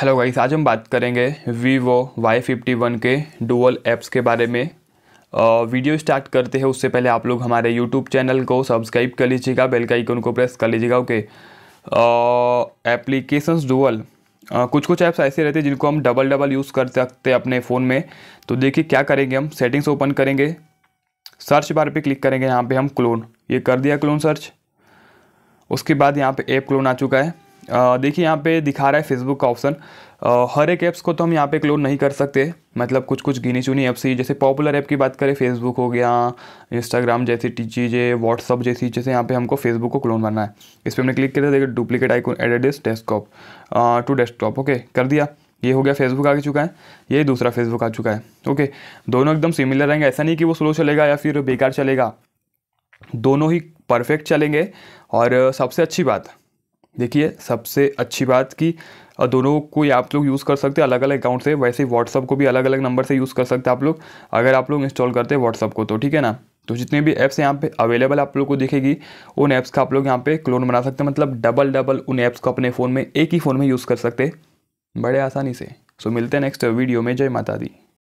hello guys आज हम बात करेंगे वीवो वाई फिफ्टी वन के डुअल ऐप्स के बारे में वीडियो स्टार्ट करते हैं उससे पहले आप लोग हमारे यूट्यूब चैनल को सब्सक्राइब कर लीजिएगा बेल का आइकन को प्रेस कर लीजिएगा ओके एप्लीकेशंस डुअल कुछ कुछ ऐप्स ऐसे रहते हैं जिनको हम डबल डबल यूज़ कर सकते हैं अपने फ़ोन में तो देखिए क्या करेंगे हम सेटिंग्स ओपन करेंगे सर्च बार पे क्लिक करेंगे यहाँ पर हम क्लोन ये कर दिया क्लोन सर्च उसके बाद यहाँ पर ऐप क्लोन आ चुका है देखिए यहाँ पे दिखा रहा है फेसबुक का ऑप्शन हर एक ऐप्स को तो हम यहाँ पे क्लोन नहीं कर सकते मतलब कुछ कुछ गिनी चुनी ऐप्स ही जैसे पॉपुलर ऐप की बात करें फेसबुक हो गया इंस्टाग्राम जैसी चीज़ें व्हाट्सअप जैसी जैसे यहाँ पे हमको फेसबुक को क्लोन करना है इस पर हमने क्लिक किया था देखिए डुप्लीकेट आइकॉन एडेड इस डेस्कटॉप टू डेस्कटॉप ओके कर दिया ये हो गया फेसबुक आ चुका है ये दूसरा फेसबुक आ चुका है ओके दोनों एकदम सिमिलर रहेंगे ऐसा नहीं कि वो स्लो चलेगा या फिर बेकार चलेगा दोनों ही परफेक्ट चलेंगे और सबसे अच्छी बात देखिए सबसे अच्छी बात कि दोनों को आप लोग यूज़ कर सकते हैं अलग अलग अकाउंट से वैसे ही व्हाट्सअप को भी अलग अलग नंबर से यूज़ कर सकते हैं आप लोग अगर आप लोग इंस्टॉल करते हैं व्हाट्सअप को तो ठीक है ना तो जितने भी ऐप्स यहाँ पे अवेलेबल आप लोग को दिखेगी उन ऐप्स का आप लोग यहाँ पे क्लोन बना सकते हैं मतलब डबल डबल उन ऐप्स को अपने फ़ोन में एक ही फ़ोन में यूज़ कर सकते बड़े आसानी से सो मिलते हैं नेक्स्ट वीडियो में जय माता दी